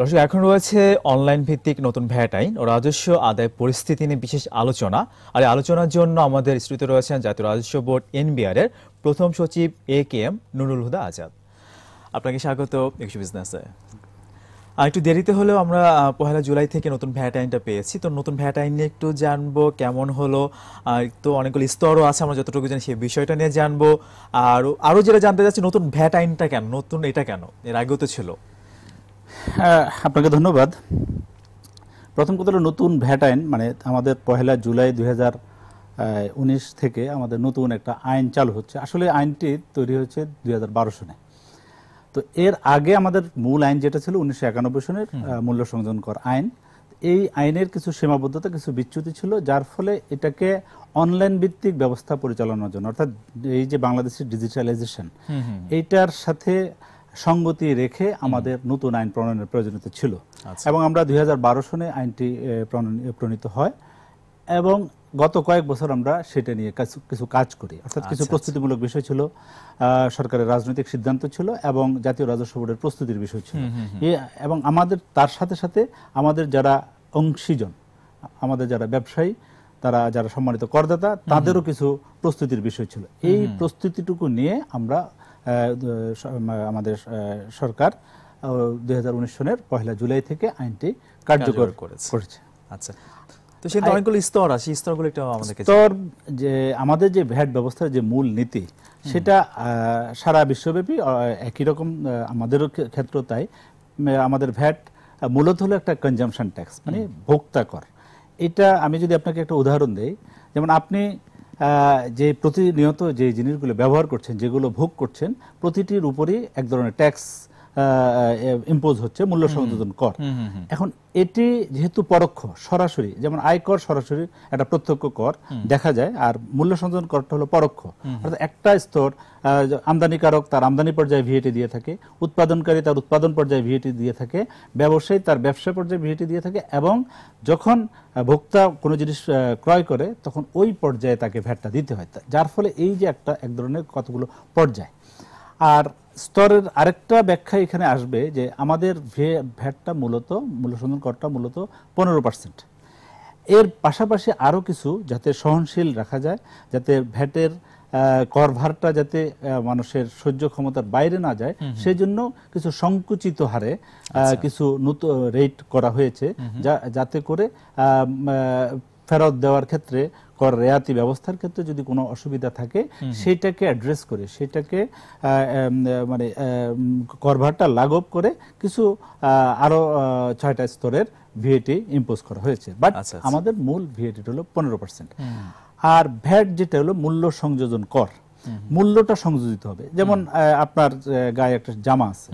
দর্শক এখন রয়েছে অনলাইন ভিত্তিক নতুন ভ্যাট আইন ও রাজস্ব আদায় পরিস্থিতি নিয়ে বিশেষ আলোচনা আর আলোচনার জন্য আমাদের স্টুডিওতে রয়েছেন জাতীয় রাজস্ব বোর্ড এনবিআর এর প্রথম সচিব A K M Nurul Huda Azad আপনাকে স্বাগত একশো বিজনেসে আর একটু দেরিতে হলেও আমরা পহেলা জুলাই থেকে নতুন ভ্যাট আইনটা পেয়েছি তো নতুন ভ্যাট আইন নিয়ে একটু জানবো কেমন হলো তো অনেকগুলো স্তরও আছে আমরা যতটুকু জানি সেই বিষয়টা নিয়ে জানবো আর আরও যেটা জানতে চাচ্ছি নতুন ভ্যাট আইনটা কেন নতুন এটা কেন এর আগেও তো ছিল আপনাকে ধন্যবাদ প্রথম কথা হলো নতুন ভ্যাট আইন মানে আমাদের পহেলা জুলাই দুই উনিশ থেকে আমাদের নতুন একটা আইন চালু হচ্ছে আসলে আইনটি তৈরি হয়েছে দুই সনে তো এর আগে আমাদের মূল আইন যেটা ছিল উনিশশো সনের মূল্য সংযোজন কর আইন এই আইনের কিছু সীমাবদ্ধতা কিছু বিচ্যুতি ছিল যার ফলে এটাকে অনলাইন ভিত্তিক ব্যবস্থা পরিচালনার জন্য অর্থাৎ এই যে বাংলাদেশের ডিজিটালাইজেশন এইটার সাথে সঙ্গতি রেখে আমাদের নতুন আইন প্রণয়নের প্রয়োজনীয়তা ছিল আচ্ছা। এবং আমরা দুই হাজার সনে আইনটি প্রণীত হয় এবং গত কয়েক বছর আমরা সেটা নিয়ে কিছু কাজ করি অর্থাৎ আচ্ছা, কিছু আচ্ছা। প্রস্তুতিমূলক বিষয় ছিল সরকারের রাজনৈতিক সিদ্ধান্ত ছিল এবং জাতীয় রাজস্ব বোর্ডের প্রস্তুতির বিষয় ছিল এবং আমাদের তার সাথে সাথে আমাদের যারা অংশীজন আমাদের যারা ব্যবসায়ী তারা যারা সম্মানিত করদাতা তাদেরও কিছু প্রস্তুতির বিষয় ছিল এই প্রস্তুতিটুকু নিয়ে আমরা আমাদের সরকার দুই সনের পহেলা জুলাই থেকে আইনটি কার্যকর করেছে আচ্ছা আমাদের যে ভ্যাট ব্যবস্থার যে মূল নীতি সেটা সারা বিশ্বব্যাপী একই রকম আমাদের ক্ষেত্র তাই আমাদের ভ্যাট মূলত হলো একটা কনজামশন ট্যাক্স মানে ভোক্তা কর এটা আমি যদি আপনাকে একটা উদাহরণ দেই যেমন আপনি যে প্রতিনিয়ত যে জিনিসগুলো ব্যবহার করছেন যেগুলো ভোগ করছেন প্রতিটির উপরেই এক ধরনের ট্যাক্স ইম্পোজ হচ্ছে মূল্য সংযোজন কর এখন এটি যেহেতু পরোক্ষ সরাসরি যেমন আয়কর সরাসরি একটা প্রত্যক্ষ কর দেখা যায় আর মূল্য সংযোজন করটা হলো পরোক্ষ অর্থাৎ একটা স্তর আমদানিকারক তার আমদানি পর্যায়ে ভিএটি দিয়ে থাকে উৎপাদনকারী তার উৎপাদন পর্যায়ে ভিএটি দিয়ে থাকে ব্যবসায়ী তার ব্যবসা পর্যায়ে ভিএটি দিয়ে থাকে এবং যখন ভোক্তা কোনো জিনিস ক্রয় করে তখন ওই পর্যায়ে তাকে ভ্যাটটা দিতে হয় যার ফলে এই যে একটা এক ধরনের কতগুলো পর্যায় আর স্তরের আরেকটা ব্যাখ্যা এখানে আসবে যে আমাদের ভ্যাটটা মূলত মূল্য সন্ধান করটা মূলত পনেরো পার্সেন্ট এর পাশাপাশি আরও কিছু যাতে সহনশীল রাখা যায় যাতে ভ্যাটের করভারটা যাতে মানুষের সহ্য ক্ষমতার বাইরে না যায় সেজন্য কিছু সংকুচিত হারে আচ্ছা। কিছু নতুন রেট করা হয়েছে যা যাতে করে ফেরত দেওয়ার ক্ষেত্রে কর রেয়াতি ব্যবস্থার ক্ষেত্রে যদি কোনো অসুবিধা থাকে সেটাকে অ্যাড্রেস করে সেটাকে মানে করভারটা লাঘব করে কিছু আরো ছয়টা স্তরের ভিএটি ইম্পোজ করা হয়েছে বাট আচ্ছা, আচ্ছা। আমাদের মূল ভিএটি হলো পনেরো পার্সেন্ট আর ভ্যাট যেটা হলো মূল্য সংযোজন কর মূল্যটা সংযোজিত হবে যেমন আপনার গায়ে একটা জামা আছে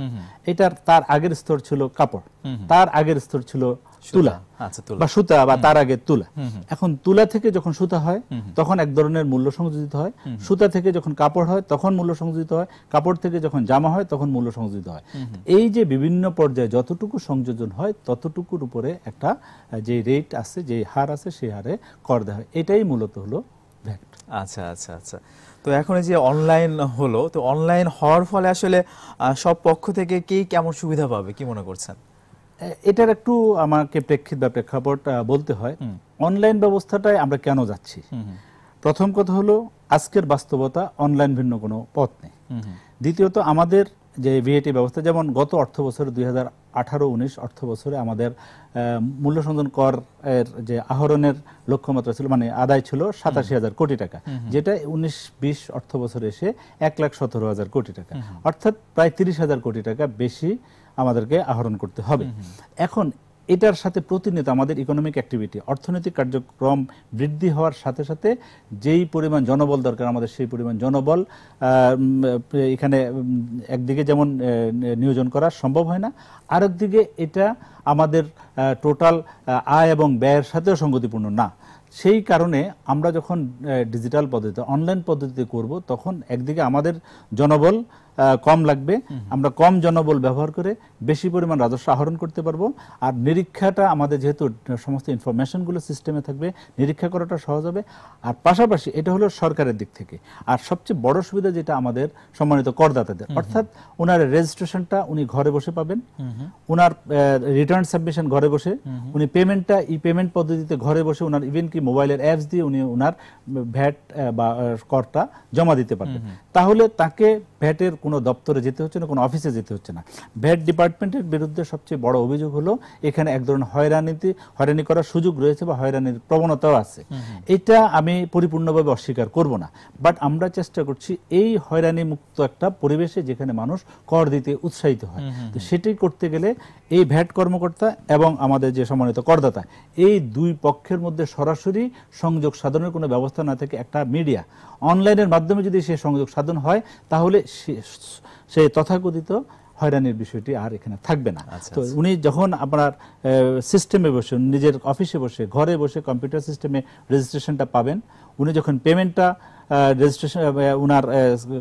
এটার তার আগের স্তর ছিল কাপড় তার আগের স্তর ছিল আচ্ছা, তুলা বা সুতা বা তার আগে তুলা এখন তুলা থেকে যখন সুতা হয় তখন এক ধরনের মূল্য সংযোজিত হয় সুতা থেকে যখন কাপড় হয় তখন মূল্য সংযোজিত হয় কাপড় থেকে যখন জামা হয় তখন মূল্য সংযোজিত হয় এই যে বিভিন্ন পর্যায়ে যতটুকু সংযোজন হয় ততটুকুর উপরে একটা যে রেট আছে যে হার আছে সেই হারে কর দেওয়া হয় এটাই মূলত হলো ভ্যাট আচ্ছা আচ্ছা আচ্ছা তো এখন এই যে অনলাইন হলো তো অনলাইন হওয়ার ফলে আসলে সব পক্ষ থেকে কে কেমন সুবিধা পাবে কি মনে করছেন এটার একটু আমাকে প্রেক্ষিত বা প্রেক্ষাপট বলতে হয় অনলাইন ব্যবস্থাটাই আমরা কেন যাচ্ছি প্রথম কথা হলো আজকের বাস্তবতা অনলাইন ভিন্ন কোনো পথ নেই দ্বিতীয়ত আমাদের যে ভিএটি ব্যবস্থা যেমন গত অর্থ বছর দুই হাজার আঠারো উনিশ অর্থ বছরে আমাদের মূল্য সংযোজন কর এর যে আহরণের লক্ষ্যমাত্রা ছিল মানে আদায় ছিল সাতাশি হাজার কোটি টাকা যেটা উনিশ বিশ অর্থ বছরে এসে এক লাখ সতেরো হাজার কোটি টাকা অর্থাৎ প্রায় তিরিশ হাজার কোটি টাকা বেশি আমাদেরকে আহরণ করতে হবে এখন এটার সাথে প্রতিনিয়ত আমাদের ইকোনমিক অ্যাক্টিভিটি অর্থনৈতিক কার্যক্রম বৃদ্ধি হওয়ার সাথে সাথে যেই পরিমাণ জনবল দরকার আমাদের সেই পরিমাণ জনবল এখানে একদিকে যেমন নিয়োজন করা সম্ভব হয় না আরেকদিকে এটা আমাদের টোটাল আয় এবং ব্যয়ের সাথেও সঙ্গতিপূর্ণ না সেই কারণে আমরা যখন ডিজিটাল পদ্ধতিতে অনলাইন পদ্ধতিতে করব তখন একদিকে আমাদের জনবল কম লাগবে আমরা কম জনবল ব্যবহার করে বেশি পরিমাণ রাজস্ব আহরণ করতে পারবো আর নিরীক্ষাটা আমাদের যেহেতু সমস্ত ইনফরমেশনগুলো সিস্টেমে থাকবে নিরীক্ষা করাটা সহজ হবে আর পাশাপাশি এটা হলো সরকারের দিক থেকে আর সবচেয়ে বড় সুবিধা যেটা আমাদের সম্মানিত করদাতাদের অর্থাৎ ওনার রেজিস্ট্রেশনটা উনি ঘরে বসে পাবেন ওনার রিটার্ন সাবমিশন ঘরে বসে উনি পেমেন্টটা ই পেমেন্ট পদ্ধতিতে ঘরে বসে ওনার ইভেন কি মোবাইলের অ্যাপস দিয়ে উনি ওনার ভ্যাট বা করটা জমা দিতে পারবেন তাহলে তাকে ভ্যাটের কোনো দপ্তরে যেতে হচ্ছে না কোনো অফিসে যেতে হচ্ছে না ভ্যাট ডিপার্টমেন্টের বিরুদ্ধে সবচেয়ে বড় অভিযোগ হলো এখানে এক ধরনের হয়রানিতে হয়রানি করার সুযোগ রয়েছে বা হয়রানির প্রবণতাও আছে এটা আমি পরিপূর্ণভাবে অস্বীকার করব না বাট আমরা চেষ্টা করছি এই হয়রানি মুক্ত একটা পরিবেশে যেখানে মানুষ কর দিতে উৎসাহিত হয় তো সেটি করতে গেলে এই ভ্যাট কর্মকর্তা এবং আমাদের যে সমন্বিত করদাতা এই দুই পক্ষের মধ্যে সরাসরি সরাসরি সংযোগ সাধনের কোনো ব্যবস্থা না থাকে একটা মিডিয়া অনলাইনের মাধ্যমে যদি সে সংযোগ সাধন হয় তাহলে সে তথাকথিত হয়রানির বিষয়টি আর এখানে থাকবে না আচ্ছা, তো আচ্ছা। উনি যখন আপনার সিস্টেমে বসে নিজের অফিসে বসে ঘরে বসে কম্পিউটার সিস্টেমে রেজিস্ট্রেশনটা পাবেন উনি যখন পেমেন্টটা রেজিস্ট্রেশন ওনার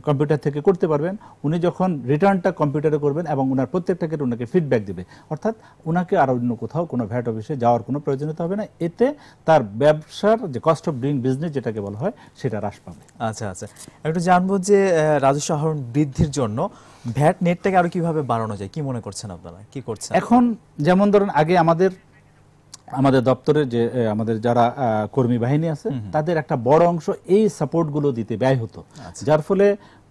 কম্পিউটার থেকে করতে পারবেন উনি যখন রিটার্নটা কম্পিউটারে করবেন এবং ওনার প্রত্যেকটাকে ওনাকে ফিডব্যাক দেবে অর্থাৎ ওনাকে আর অন্য কোথাও কোনো ভ্যাট অফিসে যাওয়ার কোনো প্রয়োজনীয়তা হবে না এতে তার ব্যবসার যে কস্ট অফ ডুইং বিজনেস যেটাকে বলা হয় সেটা হ্রাস পাবে আচ্ছা আচ্ছা একটু জানবো যে রাজস্ব আহরণ বৃদ্ধির জন্য ভ্যাট নেটটাকে আরও কিভাবে বাড়ানো যায় কি মনে করছেন আপনারা কি করছেন এখন যেমন ধরুন আগে আমাদের আমাদের দপ্তরের যে আমাদের যারা কর্মী বাহিনী আছে তাদের একটা বড় অংশ এই সাপোর্টগুলো দিতে ব্যয় হতো আচ্ছা। যার ফলে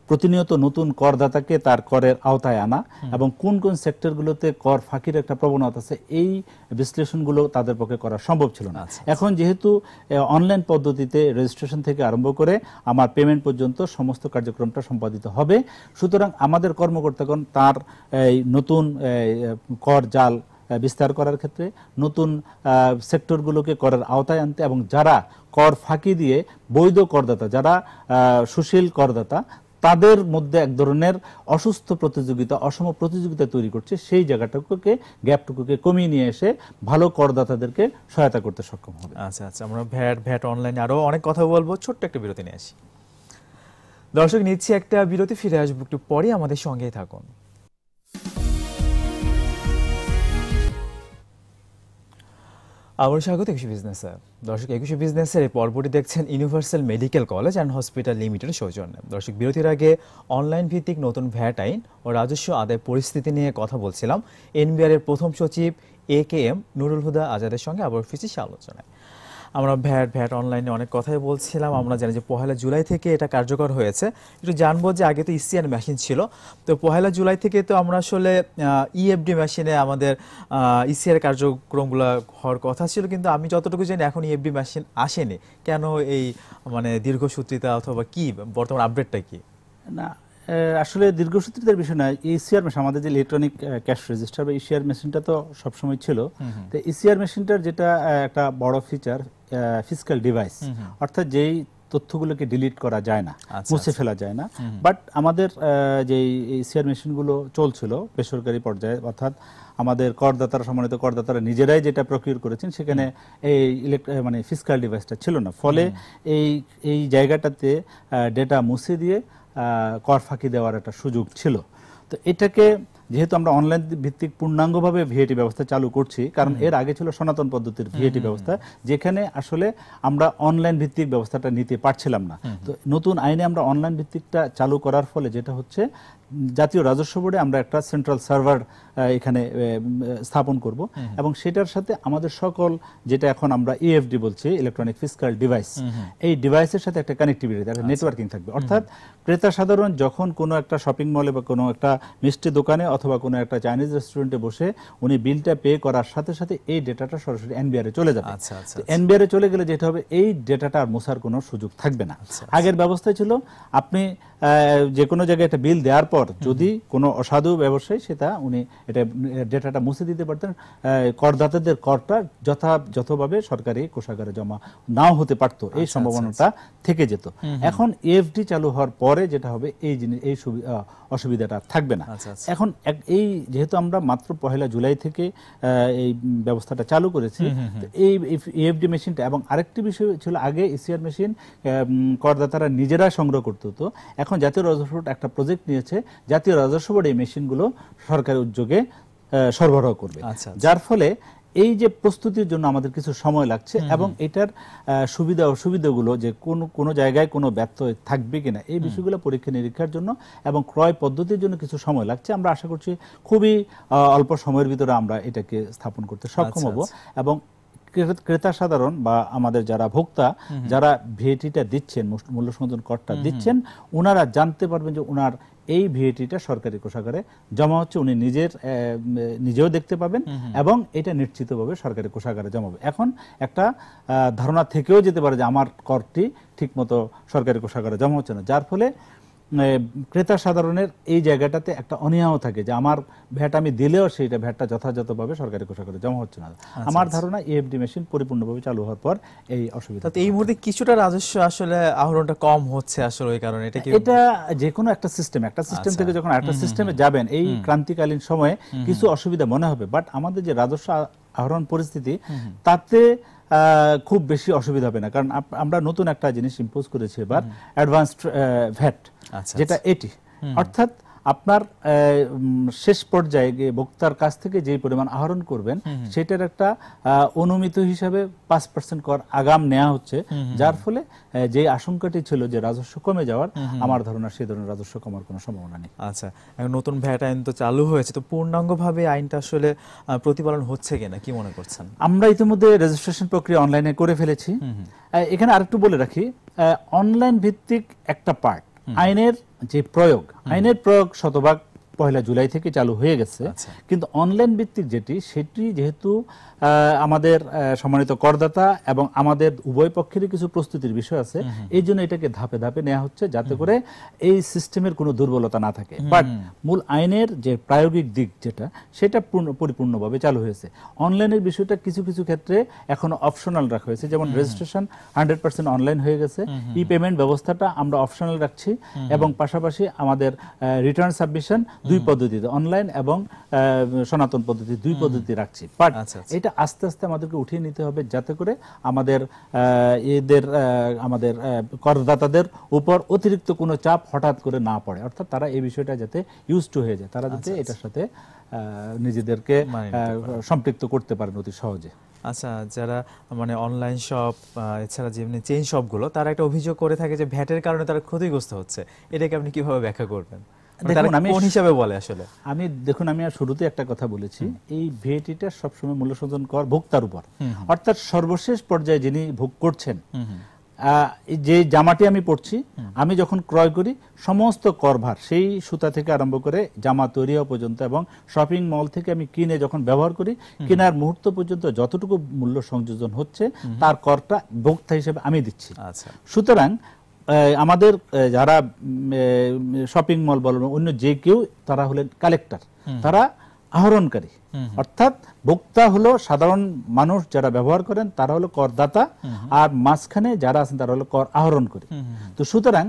প্রতিনিয়ত নতুন করদাতাকে তার করের আওতায় আনা এবং কোন কোন সেক্টরগুলোতে কর ফাঁকির একটা প্রবণতা আছে এই বিশ্লেষণগুলো তাদের পক্ষে করা সম্ভব ছিল না আচ্ছা, আচ্ছা। এখন যেহেতু অনলাইন পদ্ধতিতে রেজিস্ট্রেশন থেকে আরম্ভ করে আমার পেমেন্ট পর্যন্ত সমস্ত কার্যক্রমটা সম্পাদিত হবে সুতরাং আমাদের কর্মকর্তাগণ তার এই নতুন কর জাল বিস্তার করার ক্ষেত্রে নতুন সেক্টরগুলোকে করার আওতায় আনতে এবং যারা কর ফাঁকি দিয়ে বৈধ করদাতা যারা সুশীল করদাতা তাদের মধ্যে এক ধরনের অসুস্থ প্রতিযোগিতা অসম প্রতিযোগিতা তৈরি করছে সেই জায়গাটুকুকে গ্যাপটুকুকে কমিয়ে নিয়ে এসে ভালো করদাতাদেরকে সহায়তা করতে সক্ষম হবে আচ্ছা আচ্ছা আমরা ভ্যাট ভ্যাট অনলাইনে আরও অনেক কথা বলবো ছোট্ট একটা বিরতি নিয়ে আসি দর্শক নিচ্ছি একটা বিরতি ফিরে আসবো একটু পরে আমাদের সঙ্গেই থাকুন আবার স্বাগত একুশে বিজনেসে দর্শক একুশে বিজনেসের এই পর্বটি দেখছেন universal medical college and hospital limited সৌজন্যে দর্শক বিরতির আগে অনলাইন ভিত্তিক নতুন ভ্যাট আইন ও রাজস্ব আদায় পরিস্থিতি নিয়ে কথা বলছিলাম এনবিআর এর প্রথম সচিব এ কে এম নুরুল হুদা আজাদের সঙ্গে আবার ফিসিস আলোচনায় আমরা ভ্যাট ভ্যাট অনলাইনে অনেক কথাই বলছিলাম আমরা জানি যে পহেলা জুলাই থেকে এটা কার্যকর হয়েছে একটু জানবো যে আগে তো ইসিএন e মেশিন ছিল তো পহেলা জুলাই থেকে তো আমরা আসলে ইএফডি e মেশিনে আমাদের ইসিআর e কার্যক্রমগুলো হওয়ার কথা ছিল কিন্তু আমি যতটুকু জানি এখন ইএফডি মেশিন আসেনি কেন এই মানে দীর্ঘসূত্রিতা অথবা কি বর্তমান আপডেটটা কি না আসলে দীর্ঘসূত্রিতার বিষয় না ইসিআর মেশিন আমাদের যে ইলেকট্রনিক ক্যাশ রেজিস্টার বা ইসিআর মেশিনটা তো সবসময় ছিল তো ইসিআর মেশিনটার যেটা একটা বড় ফিচার ফিজিক্যাল ডিভাইস অর্থাৎ যেই তথ্যগুলোকে ডিলিট করা যায় না আচ্ছা, মুছে আচ্ছা। ফেলা যায় না বাট আমাদের যে শেয়ার মেশিনগুলো চলছিল বেসরকারি পর্যায়ে অর্থাৎ আমাদের করদাতারা সম্মানিত করদাতারা নিজেরাই যেটা প্রকিউর করেছেন সেখানে এই মানে ফিজিক্যাল ডিভাইসটা ছিল না ফলে এই এই জায়গাটাতে ডেটা মুছে দিয়ে কর ফাঁকি দেওয়ার একটা সুযোগ ছিল তো এটাকে যেহেতু আমরা অনলাইন ভিত্তিক পূর্ণাঙ্গভাবে ভিএটি ব্যবস্থা চালু করছি কারণ এর আগে ছিল সনাতন পদ্ধতির ভিএটি ব্যবস্থা যেখানে আসলে আমরা অনলাইন ভিত্তিক ব্যবস্থাটা নিতে পারছিলাম না তো নতুন আইনে আমরা অনলাইন ভিত্তিকটা চালু করার ফলে যেটা হচ্ছে জাতীয় রাজস্ব বোর্ডে আমরা একটা সেন্ট্রাল সার্ভার এখানে স্থাপন করব এবং সেটার সাথে আমাদের সকল যেটা এখন আমরা ইএফডি e বলছি ইলেকট্রনিক ফিজিক্যাল ডিভাইস এই ডিভাইসের সাথে একটা কানেকটিভিটি একটা নেটওয়ার্কিং আচ্ছা। থাকবে অর্থাৎ ক্রেতা সাধারণ যখন কোনো একটা শপিং মলে বা কোনো একটা মিষ্টি দোকানে অথবা কোনো একটা চাইনিজ রেস্টুরেন্টে বসে উনি বিলটা পে করার সাথে সাথে এই ডেটাটা সরাসরি এনবিআর এ চলে যাবে এনবিআর আচ্ছা, আচ্ছা, এ চলে গেলে যেটা হবে এই ডেটাটা আর মোশার কোনো সুযোগ থাকবে না আগের ব্যবস্থা ছিল আপনি যে কোনো জায়গায় একটা বিল দেওয়ার পর পর যদি কোনো অসাধু ব্যবসায়ী সেটা উনি এটা ডেটাটা মুছে দিতে পারতেন করদাতাদের করটা যথা যথাযথভাবে সরকারি কোষাগারে জমা নাও হতে পারত এই আচ্ছা, সম্ভাবনাটা আচ্ছা, আচ্ছা। থেকে যেত এখন এফডি চালু হওয়ার পরে যেটা হবে এই জিনিস এই অসুবিধাটা থাকবে না এখন এই যেহেতু আমরা মাত্র পহেলা জুলাই থেকে এই ব্যবস্থাটা চালু করেছি এই এফডি মেশিনটা এবং আরেকটি বিষয় ছিল আগে এসিআর মেশিন করদাতারা নিজেরা সংগ্রহ করতে হতো এখন জাতীয় রাজস্ব একটা প্রজেক্ট নিয়েছে জাতীয় রাজস্ব বোর্ড এই মেশিনগুলো সরকারি উদ্যোগে সরবরাহ করবে আচ্ছা, আচ্ছা। যার ফলে এই যে প্রস্তুতির জন্য আমাদের কিছু সময় লাগছে এবং এটার সুবিধা অসুবিধাগুলো যে কোন কোন জায়গায় কোনো ব্যর্থ থাকবে কিনা এই বিষয়গুলো পরীক্ষা নিরীক্ষার জন্য এবং ক্রয় পদ্ধতির জন্য কিছু সময় লাগছে আমরা আশা করছি খুবই অল্প সময়ের ভিতরে আমরা এটাকে স্থাপন করতে সক্ষম আচ্ছা, হব এবং ক্রেতা সাধারণ বা আমাদের যারা ভোক্তা যারা ভিএটিটা দিচ্ছেন মূল্য সংযোজন করটা দিচ্ছেন ওনারা জানতে পারবেন যে ওনার এই ভিএটিটা সরকারি কোষাগারে জমা হচ্ছে উনি নিজের নিজেও দেখতে পাবেন এবং এটা নিশ্চিতভাবে সরকারি কোষাগারে জমা হবে এখন একটা ধারণা থেকেও যেতে পারে যে আমার করটি ঠিকমতো সরকারি কোষাগারে জমা হচ্ছে না যার ফলে মানে ক্রেতা সাধারণের এই জায়গাটাতে একটা অনিয়াও থাকে যে আমার ভ্যাট আমি দিলেও সেইটা ভ্যাটটা যথাযথভাবে সরকারি কোষাগারে জমা হচ্ছে না আচ্ছা, আমার আচ্ছা। ধারণা ইএফডি e মেশিন পরিপূর্ণভাবে চালু হওয়ার পর এই অসুবিধা এই মুহূর্তে কিছুটা রাজস্ব আসলে আহরণটা কম হচ্ছে আসলে ওই কারণে এটা এটা যে কোনো একটা সিস্টেম একটা সিস্টেম আচ্ছা। থেকে যখন একটা সিস্টেমে যাবেন এই ক্রান্তিকালীন সময়ে কিছু অসুবিধা মনে হবে বাট আমাদের যে রাজস্ব আহরণ পরিস্থিতি তাতে খুব বেশি অসুবিধা হবে না কারণ আমরা নতুন একটা জিনিস ইম্পোজ করেছি এবার অ্যাডভান্সড আচ্ছা, ভ্যাট যেটা আচ্ছা। এটি অর্থাৎ আপনার শেষ পর্যায়ে গিয়ে ভোক্তার কাছ থেকে যে পরিমাণ আহরণ করবেন সেটার একটা অনুমিত হিসাবে পাঁচ পার্সেন্ট কর আগাম নেওয়া হচ্ছে যার ফলে যে আশঙ্কাটি ছিল যে রাজস্ব কমে যাওয়ার আমার ধারণা সেই ধরনের রাজস্ব কমার কোনো সম্ভাবনা নেই আচ্ছা নতুন ভ্যাট আইন তো চালু হয়েছে তো পূর্ণাঙ্গভাবে আইনটা আসলে প্রতিপালন হচ্ছে কিনা কি মনে করছেন আমরা ইতিমধ্যে রেজিস্ট্রেশন প্রক্রিয়া অনলাইনে করে ফেলেছি এখানে আরেকটু বলে রাখি অনলাইন ভিত্তিক একটা পার্ট আইনের যে প্রয়োগ আইনের প্রয়োগ শতভাগ পয়লা জুলাই থেকে চালু হয়ে গেছে আচ্ছা। কিন্তু অনলাইন ভিত্তিক যেটি সেটি যেহেতু আমাদের সম্মানিত করদাতা এবং আমাদের উভয় পক্ষেরই কিছু প্রস্তুতির বিষয় আছে এই জন্য এটাকে ধাপে ধাপে নেওয়া হচ্ছে যাতে করে এই সিস্টেমের কোনো দুর্বলতা না থাকে বাট মূল আইনের যে প্রায়োগিক দিক যেটা সেটা পরিপূর্ণভাবে চালু হয়েছে অনলাইনের বিষয়টা কিছু কিছু ক্ষেত্রে এখনো অপশনাল রাখা হয়েছে যেমন রেজিস্ট্রেশন হান্ড্রেড পার্সেন্ট অনলাইন হয়ে গেছে ই পেমেন্ট ব্যবস্থাটা আমরা অপশনাল রাখছি এবং পাশাপাশি আমাদের রিটার্ন সাবমিশন দুই পদ্ধতিতে অনলাইন এবং সনাতন পদ্ধতি দুই পদ্ধতি রাখছি বাট আচ্ছা, আচ্ছা। এটা আস্তে আস্তে আমাদেরকে উঠিয়ে নিতে হবে যাতে করে আমাদের এদের আমাদের করদাতাদের উপর অতিরিক্ত কোনো চাপ হঠাৎ করে না পড়ে অর্থাৎ তারা এই বিষয়টা যাতে ইউজ টু হয়ে যায় তারা আচ্ছা, যাতে এটার সাথে নিজেদেরকে সম্পৃক্ত করতে পারেন অতি সহজে আচ্ছা যারা মানে অনলাইন শপ এছাড়া যেমনি চেইন শপগুলো তারা একটা অভিযোগ করে থাকে যে ভ্যাটের কারণে তারা ক্ষতিগ্রস্ত হচ্ছে এটাকে আপনি কিভাবে ব্যাখ্যা করবেন মানে দেখুন আমি কোন হিসাবে বলে আসলে আমি দেখুন আমি আর শুরুতে একটা কথা বলেছি এই সবসময় মূল্য সংযোজন কর ভোক্তার উপর অর্থাৎ সর্বশেষ পর্যায়ে যিনি ভোগ করছেন যে জামাটি আমি পড়ছি আমি যখন ক্রয় করি সমস্ত করভার সেই সুতা থেকে আরম্ভ করে জামা তৈরি হওয়া পর্যন্ত এবং শপিং মল থেকে আমি কিনে যখন ব্যবহার করি কেনার মুহূর্ত পর্যন্ত যতটুকু মূল্য সংযোজন হচ্ছে তার করটা ভোক্তা হিসেবে আমি দিচ্ছি আচ্ছা। সুতরাং আমাদের যারা শপিং মল বল অন্য যে কেউ তারা হলেন কালেক্টর তারা আহরণকারী অর্থাৎ ভোক্তা হলো সাধারণ মানুষ যারা ব্যবহার করেন তারা হলো করদাতা আর মাঝখানে যারা আছেন তারা হলো কর আহরণ করে তো সুতরাং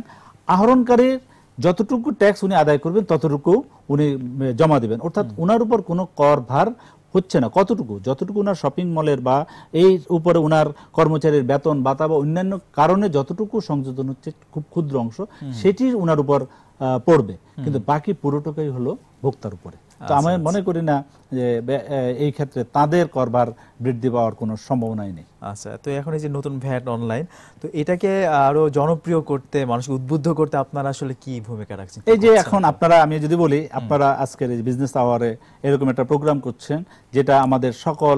আহরণকারীর যতটুকু ট্যাক্স উনি আদায় করবেন ততটুকু উনি জমা দেবেন অর্থাৎ উনার উপর কোনো কর ভার হচ্ছে না কতটুকু যতটুকু ওনার শপিং মলের বা এই উপরে ওনার কর্মচারীর বেতন ভাতা বা অন্যান্য কারণে যতটুকু সংযোজন হচ্ছে খুব ক্ষুদ্র অংশ সেটির ওনার উপর পড়বে কিন্তু বাকি পুরোটুকুই হলো ভোক্তার উপরে তো আমি আচ্ছা, আচ্ছা। মনে করি না যে এই ক্ষেত্রে তাদের করবার বৃদ্ধি পাওয়ার কোনো সম্ভাবনাই নেই আচ্ছা তো এখন এই যে নতুন ভ্যাট অনলাইন তো এটাকে আরো জনপ্রিয় করতে মানুষকে উদ্বুদ্ধ করতে আপনারা আসলে কি ভূমিকা রাখছেন এই যে এখন আপনারা আমি যদি বলি আপনারা আজকের এই বিজনেস আওয়ারে এরকম একটা প্রোগ্রাম করছেন যেটা আমাদের সকল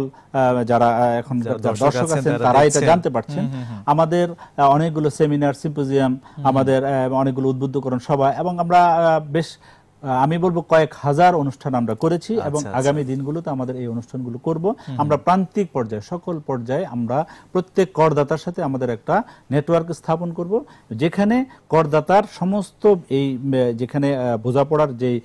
যারা এখন দর্শক আছেন তারা এটা জানতে পারছেন আমাদের অনেকগুলো সেমিনার সিম্পোজিয়াম আমাদের অনেকগুলো উদ্বুদ্ধকরণ সভা এবং আমরা বেশ আমি বলবো কয়েক হাজার অনুষ্ঠান আমরা করেছি আচ্ছা, এবং আচ্ছা। আগামী দিনগুলোতে আমাদের এই অনুষ্ঠানগুলো করব আমরা প্রান্তিক পর্যায়ে সকল পর্যায়ে আমরা প্রত্যেক করদাতার সাথে আমাদের একটা নেটওয়ার্ক স্থাপন করব যেখানে করদাতার সমস্ত এই যেখানে বোঝাপড়ার যেই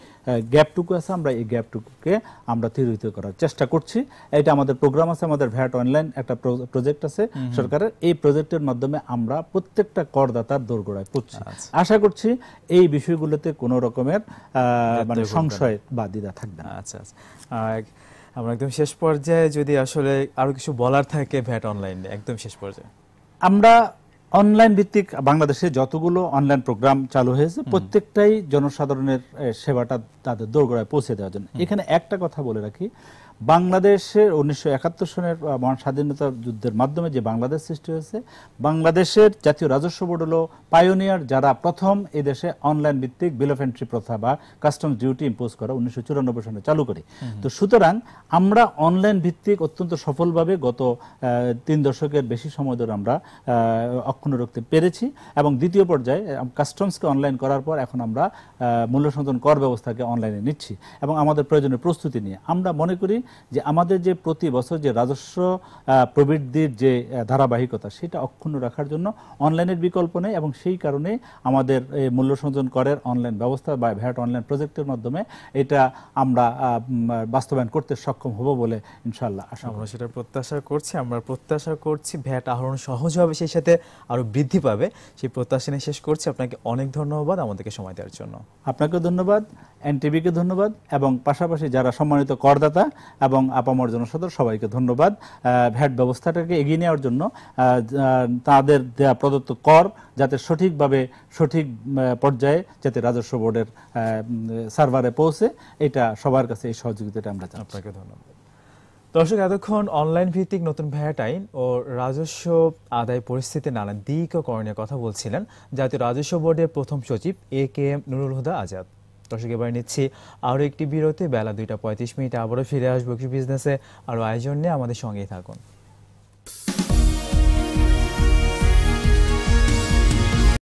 গ্যাপটুকু আছে আমরা এই গ্যাপটুকুকে আমরা তিরোহিত করার চেষ্টা করছি এটা আমাদের প্রোগ্রাম আছে আমাদের ভ্যাট অনলাইন একটা প্রজেক্ট আছে সরকারের এই প্রজেক্টের মাধ্যমে আমরা প্রত্যেকটা করদাতার দোরগোড়ায় পড়ছি আচ্ছা। আশা করছি এই বিষয়গুলোতে কোনো রকমের মানে সংশয় বা দ্বিধা থাকবে না আচ্ছা আচ্ছা আমরা একদম শেষ পর্যায়ে যদি আসলে আরো কিছু বলার থাকে ভ্যাট অনলাইনে একদম শেষ পর্যায়ে আমরা অনলাইন ভিত্তিক বাংলাদেশে যতগুলো অনলাইন প্রোগ্রাম চালু হয়েছে প্রত্যেকটাই জনসাধারণের সেবাটা তাদের দোরগোড়ায় পৌঁছে দেওয়ার জন্য এখানে একটা কথা বলে রাখি বাংলাদেশের উনিশশো একাত্তর সনের মহান স্বাধীনতা যুদ্ধের মাধ্যমে যে বাংলাদেশ সৃষ্টি হয়েছে বাংলাদেশের জাতীয় রাজস্ব বোর্ড হলো পায়োনিয়ার যারা প্রথম এ দেশে অনলাইন ভিত্তিক বিল অফ এন্ট্রি প্রথা বা কাস্টমস ডিউটি ইম্পোজ করা উনিশশো চুরানব্বই সনে চালু করে তো সুতরাং আমরা অনলাইন ভিত্তিক অত্যন্ত সফলভাবে গত তিন দশকের বেশি সময় ধরে আমরা অক্ষুণ্ণ রাখতে পেরেছি এবং দ্বিতীয় পর্যায়ে কাস্টমসকে অনলাইন করার পর এখন আমরা মূল্য সংশোধন কর ব্যবস্থাকে অনলাইনে নিচ্ছি এবং আমাদের প্রয়োজনীয় প্রস্তুতি নিয়ে আমরা মনে করি যে আমাদের যে প্রতি বছর যে রাজস্ব প্রবৃদ্ধির যে ধারাবাহিকতা সেটা অক্ষুণ্ণ রাখার জন্য অনলাইনের বিকল্প নেই এবং সেই কারণে আমাদের মূল্য সংযোজন করের অনলাইন ব্যবস্থা বা ভ্যাট অনলাইন প্রজেক্টের মাধ্যমে এটা আমরা বাস্তবায়ন করতে সক্ষম হব বলে ইনশাল্লাহ আশা আমরা সেটা প্রত্যাশা করছি আমরা প্রত্যাশা করছি ভ্যাট আহরণ সহজ হবে সেই সাথে আরও বৃদ্ধি পাবে সেই প্রত্যাশা নিয়ে শেষ করছি আপনাকে অনেক ধন্যবাদ আমাদেরকে সময় দেওয়ার জন্য আপনাকে ধন্যবাদ এনটিভিকে ধন্যবাদ এবং পাশাপাশি যারা সম্মানিত করদাতা এবং আপামর জনসাধারণ সবাইকে ধন্যবাদ ভ্যাট ব্যবস্থাটাকে এগিয়ে নেওয়ার জন্য তাদের দেয়া প্রদত্ত কর যাতে সঠিকভাবে সঠিক পর্যায়ে যাতে রাজস্ব বোর্ডের সার্ভারে পৌঁছে এটা সবার কাছে এই সহযোগিতাটা আমরা আপনাকে ধন্যবাদ দর্শক এতক্ষণ অনলাইন ভিত্তিক নতুন ভ্যাট আইন ও রাজস্ব আদায় পরিস্থিতি নানা দিক ও করণীয় কথা বলছিলেন জাতীয় রাজস্ব বোর্ডের প্রথম সচিব A K M Nurul Huda Azad দর্শক এবার নিচ্ছি আরও একটি বিরতি বেলা দুইটা পঁয়ত্রিশ মিনিটে আবারও ফিরে আসবো কিছু বিজনেসে আরও আয়োজন নিয়ে আমাদের সঙ্গেই থাকুন